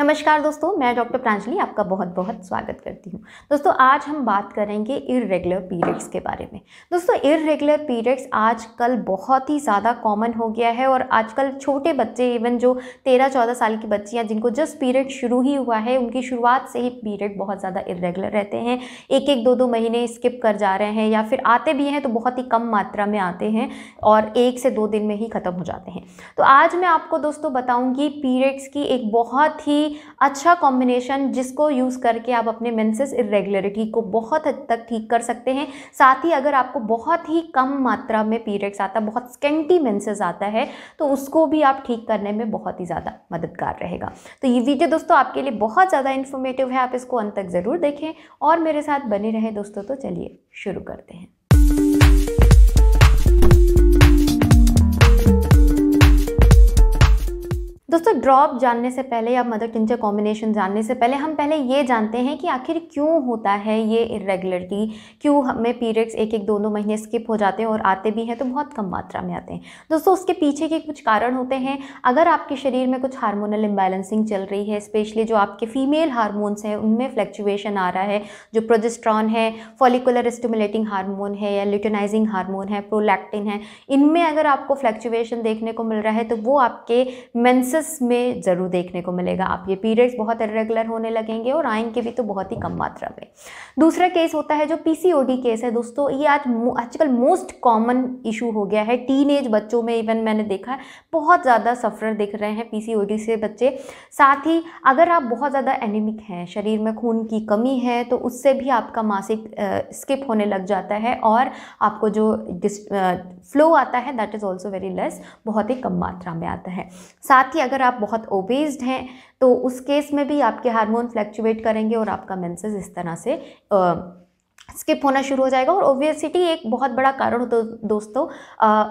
नमस्कार दोस्तों मैं डॉक्टर प्रांजलि आपका बहुत बहुत स्वागत करती हूँ दोस्तों आज हम बात करेंगे इरेगुलर पीरियड्स के बारे में दोस्तों इरेगुलर पीरियड्स आजकल बहुत ही ज़्यादा कॉमन हो गया है और आजकल छोटे बच्चे इवन जो तेरह चौदह साल की बच्चियाँ जिनको जस्ट पीरियड शुरू ही हुआ है उनकी शुरुआत से ही पीरियड बहुत ज़्यादा इरेगुलर रहते हैं एक एक दो दो महीने स्किप कर जा रहे हैं या फिर आते भी हैं तो बहुत ही कम मात्रा में आते हैं और एक से दो दिन में ही ख़त्म हो जाते हैं तो आज मैं आपको दोस्तों बताऊँगी पीरियड्स की एक बहुत ही अच्छा कॉम्बिनेशन जिसको यूज़ करके आप अपने मेंसेस इरेगुलरिटी को बहुत हद तक ठीक कर सकते हैं साथ ही अगर आपको बहुत ही कम मात्रा में पीरियड्स आता है बहुत स्केंटी मेंसेस आता है तो उसको भी आप ठीक करने में बहुत ही ज़्यादा मददगार रहेगा तो ये वीडियो दोस्तों आपके लिए बहुत ज़्यादा इन्फॉर्मेटिव है आप इसको अंत तक ज़रूर देखें और मेरे साथ बने रहे दोस्तों तो चलिए शुरू करते हैं ड्रॉप जानने से पहले या मदर टिंचर कॉम्बिनेशन जानने से पहले हम पहले ये जानते हैं कि आखिर क्यों होता है ये इरेगुलरिटी क्यों हमें पीरियड्स एक एक दो दो महीने स्किप हो जाते हैं और आते भी हैं तो बहुत कम मात्रा में आते हैं दोस्तों उसके पीछे के कुछ कारण होते हैं अगर आपके शरीर में कुछ हार्मोनल इम्बेलेंसिंग चल रही है स्पेशली जो आपके फीमेल हारमोन्स हैं उनमें फ्लैक्चुएशन आ रहा है जो प्रोजेस्ट्रॉन है फॉलिकुलर स्टिमुलेटिंग हारमोन है या ल्यूटनाइजिंग हारमोन है प्रोलैक्टिन है इनमें अगर आपको फ्लैक्चुएशन देखने को मिल रहा है तो वो आपके मेंसेस में ज़रूर देखने को मिलेगा आप ये पीरियड्स बहुत इरेगुलर होने लगेंगे और के भी तो बहुत ही कम मात्रा में दूसरा केस होता है जो पीसीओडी केस है दोस्तों ये आज आजकल मोस्ट कॉमन इशू हो गया है टीन बच्चों में इवन मैंने देखा है बहुत ज़्यादा सफ़र दिख रहे हैं पीसीओडी से बच्चे साथ ही अगर आप बहुत ज़्यादा एनिमिक हैं शरीर में खून की कमी है तो उससे भी आपका मासिक स्किप होने लग जाता है और आपको जो फ्लो आता है that is also very less बहुत ही कम मात्रा में आता है साथ ही अगर आप बहुत ओबेस्ड हैं तो उस केस में भी आपके हार्मोन फ्लैक्चुएट करेंगे और आपका मेंसेस इस तरह से स्किप होना शुरू हो जाएगा और ओबेसिटी एक बहुत बड़ा कारण होता है दोस्तों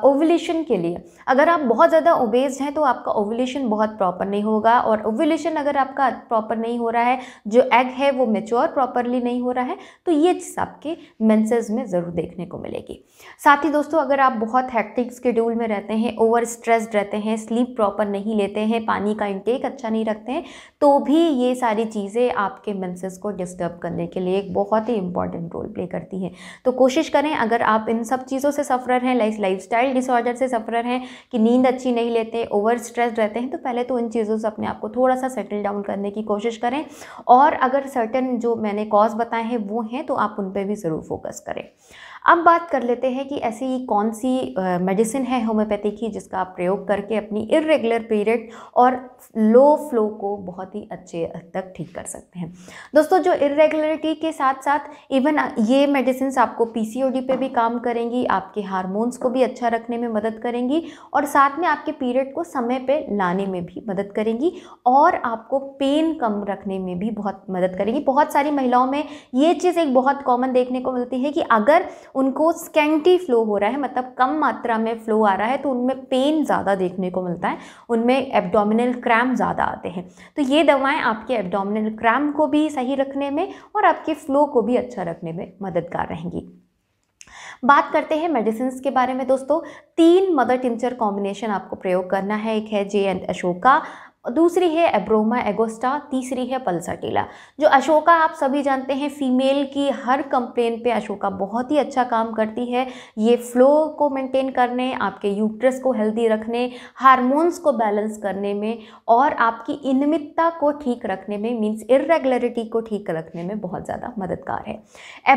ओवुलेशन के लिए अगर आप बहुत ज़्यादा ओबेज हैं तो आपका ओवुलेशन बहुत प्रॉपर नहीं होगा और ओवुलेशन अगर आपका प्रॉपर नहीं हो रहा है जो एग है वो मेच्योर प्रॉपरली नहीं हो रहा है तो ये चीज़ आपके मेंसेस में ज़रूर देखने को मिलेगी साथ ही दोस्तों अगर आप बहुत हैक्टिक स्केड्यूल में रहते हैं ओवर स्ट्रेस्ड रहते हैं स्लीप प्रॉपर नहीं लेते हैं पानी का इंटेक अच्छा नहीं रखते हैं तो भी ये सारी चीज़ें आपके मेंसेस को डिस्टर्ब करने के लिए एक बहुत ही इंपॉर्टेंट रोल प्ले करती है तो कोशिश करें अगर आप इन सब चीज़ों से सफ़र हैं लाइफ स्टाइल डिसऑर्डर से सफ़र हैं कि नींद अच्छी नहीं लेते ओवर स्ट्रेस रहते हैं तो पहले तो इन चीज़ों से अपने आप को थोड़ा सा सेटल डाउन करने की कोशिश करें और अगर सर्टन जो मैंने कॉज बताए हैं वो हैं तो आप उन पर भी ज़रूर फोकस करें अब बात कर लेते हैं कि ऐसी कौन सी मेडिसिन है होम्योपैथी की जिसका आप प्रयोग करके अपनी इरेगुलर पीरियड और लो फ्लो को बहुत ही अच्छे तक ठीक कर सकते हैं दोस्तों जो इरेगुलरिटी के साथ साथ इवन ये मेडिसिन आपको पीसीओडी पे भी काम करेंगी आपके हार्मोन्स को भी अच्छा रखने में मदद करेंगी और साथ में आपके पीरियड को समय पर लाने में भी मदद करेंगी और आपको पेन कम रखने में भी बहुत मदद करेंगी बहुत सारी महिलाओं में ये चीज़ एक बहुत कॉमन देखने को मिलती है कि अगर उनको स्कैंटी फ्लो हो रहा है मतलब कम मात्रा में फ्लो आ रहा है तो उनमें पेन ज़्यादा देखने को मिलता है उनमें एब्डोमिनल क्रैम ज़्यादा आते हैं तो ये दवाएं आपके एब्डोमिनल क्रैम को भी सही रखने में और आपके फ्लो को भी अच्छा रखने में मददगार रहेंगी बात करते हैं मेडिसिन के बारे में दोस्तों तीन मदर टिंचर कॉम्बिनेशन आपको प्रयोग करना है एक है जे एंड अशोका दूसरी है एब्रोमा एगोस्टा तीसरी है पल्साटीला जो अशोका आप सभी जानते हैं फीमेल की हर कंप्लेन पे अशोका बहुत ही अच्छा काम करती है ये फ्लो को मेंटेन करने आपके यूट्रस को हेल्दी रखने हार्मोन्स को बैलेंस करने में और आपकी इनमितता को ठीक रखने में मीन्स इरेगुलरिटी को ठीक रखने में बहुत ज़्यादा मददगार है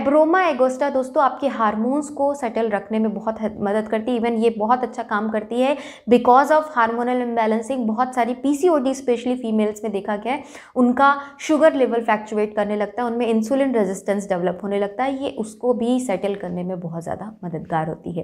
एब्रोमा एगोस्टा दोस्तों आपके हारमोन्स को सेटल रखने में बहुत मदद करती है इवन ये बहुत अच्छा काम करती है बिकॉज ऑफ हारमोनल इम्बैलेंसिंग बहुत सारी पी डी स्पेशली फीमेल्स में देखा गया है उनका शुगर लेवल फ्लैक्चुएट करने लगता है उनमें इंसुलिन रेजिस्टेंस डेवलप होने लगता है ये उसको भी सेटल करने में बहुत ज़्यादा मददगार होती है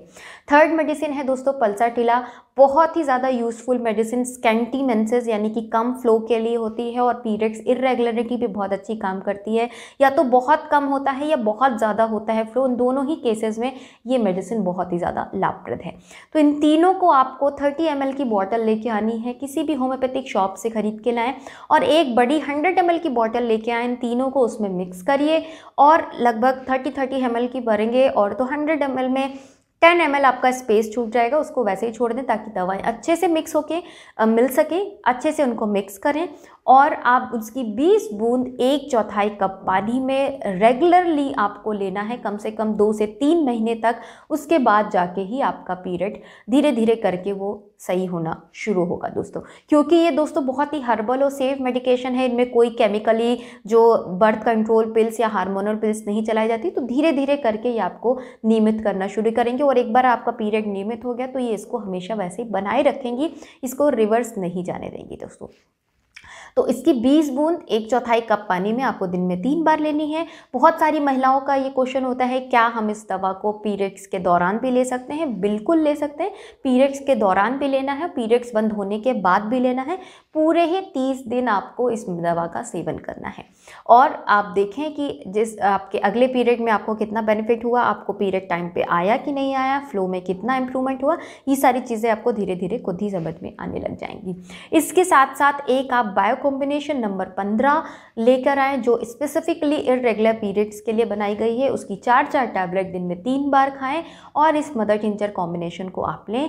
थर्ड मेडिसिन है दोस्तों पल्सा टिला बहुत ही ज़्यादा यूज़फुल मेडिसिन स्कैंटी मेंसेस यानी कि कम फ्लो के लिए होती है और पीरियड्स इरेगुलरिटी भी बहुत अच्छी काम करती है या तो बहुत कम होता है या बहुत ज़्यादा होता है फ्लो इन दोनों ही केसेस में ये मेडिसिन बहुत ही ज़्यादा लाभप्रद है तो इन तीनों को आपको थर्टी एम की बॉटल लेके आनी है किसी भी होम्योपैथिक शॉप से ख़रीद के लाएँ और एक बड़ी हंड्रेड एम की बॉटल लेके आएँ इन तीनों को उसमें मिक्स करिए और लगभग थर्टी थर्टी एम की भरेंगे और तो हंड्रेड एम में टेन एम आपका स्पेस छूट जाएगा उसको वैसे ही छोड़ दें ताकि दवाएं अच्छे से मिक्स होके मिल सके अच्छे से उनको मिक्स करें और आप उसकी 20 बूंद एक चौथाई कप पानी में रेगुलरली आपको लेना है कम से कम दो से तीन महीने तक उसके बाद जाके ही आपका पीरियड धीरे धीरे करके वो सही होना शुरू होगा दोस्तों क्योंकि ये दोस्तों बहुत ही हर्बल और सेफ मेडिकेशन है इनमें कोई केमिकली जो बर्थ कंट्रोल पिल्स या हार्मोनल पिल्स नहीं चलाई जाती तो धीरे धीरे करके ये आपको नियमित करना शुरू करेंगे और एक बार आपका पीरियड नियमित हो गया तो ये इसको हमेशा वैसे ही बनाए रखेंगी इसको रिवर्स नहीं जाने देंगी दोस्तों तो इसकी 20 बूंद एक चौथाई कप पानी में आपको दिन में तीन बार लेनी है बहुत सारी महिलाओं का ये क्वेश्चन होता है क्या हम इस दवा को पीरियड्स के दौरान भी ले सकते हैं बिल्कुल ले सकते हैं पीरियड्स के दौरान भी लेना है पीरियड्स बंद होने के बाद भी लेना है पूरे ही तीस दिन आपको इस दवा का सेवन करना है और आप देखें कि जिस आपके अगले पीरियड में आपको कितना बेनिफिट हुआ आपको पीरियड टाइम पर आया कि नहीं आया फ्लो में कितना इंप्रूवमेंट हुआ ये सारी चीज़ें आपको धीरे धीरे खुद ही समझ में आने लग जाएंगी इसके साथ साथ एक आप बायो कॉम्बिनेशन नंबर पंद्रह लेकर आएँ जो स्पेसिफिकली इरेगुलर पीरियड्स के लिए बनाई गई है उसकी चार चार टैबलेट दिन में तीन बार खाएँ और इस मदर टिंचर कॉम्बिनेशन को आप लें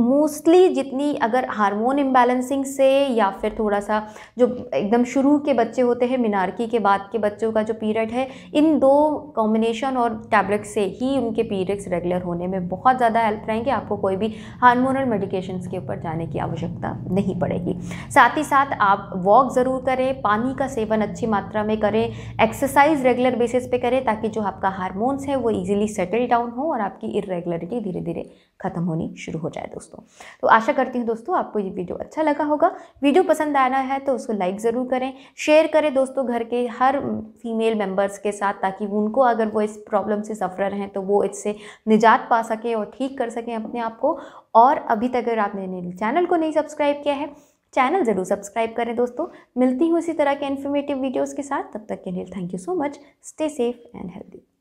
मोस्टली जितनी अगर हार्मोन इम्बैलेंसिंग से या फिर थोड़ा सा जो एकदम शुरू के बच्चे होते हैं मिनारकी के बाद के बच्चों का जो पीरियड है इन दो कॉम्बिनेशन और टैबलेट से ही उनके पीरियड्स रेगुलर होने में बहुत ज़्यादा हेल्प रहेंगे आपको कोई भी हार्मोनल मेडिकेशन के ऊपर जाने की आवश्यकता नहीं पड़ेगी साथ ही साथ आप वॉक ज़रूर करें पानी का सेवन अच्छी मात्रा में करें एक्सरसाइज रेगुलर बेसिस पे करें ताकि जो आपका हारमोन्स है वो ईजिली सेटल डाउन हो और आपकी इरेगुलरिटी धीरे धीरे ख़त्म होनी शुरू हो जाए दोस्तों दोस्तों तो आशा करती हूँ दोस्तों आपको ये वीडियो अच्छा लगा होगा वीडियो पसंद आना है तो उसको लाइक ज़रूर करें शेयर करें दोस्तों घर के हर फीमेल मेम्बर्स के साथ ताकि उनको अगर वो इस प्रॉब्लम से सफ़र हैं तो वो इससे निजात पा सकें और ठीक कर सकें अपने आप को और अभी तक अगर आपने मेरे चैनल को नहीं सब्सक्राइब किया है चैनल ज़रूर सब्सक्राइब करें दोस्तों मिलती हूँ इसी तरह के इन्फॉर्मेटिव वीडियोज़ के साथ तब तक के लिए thank you so much stay safe and healthy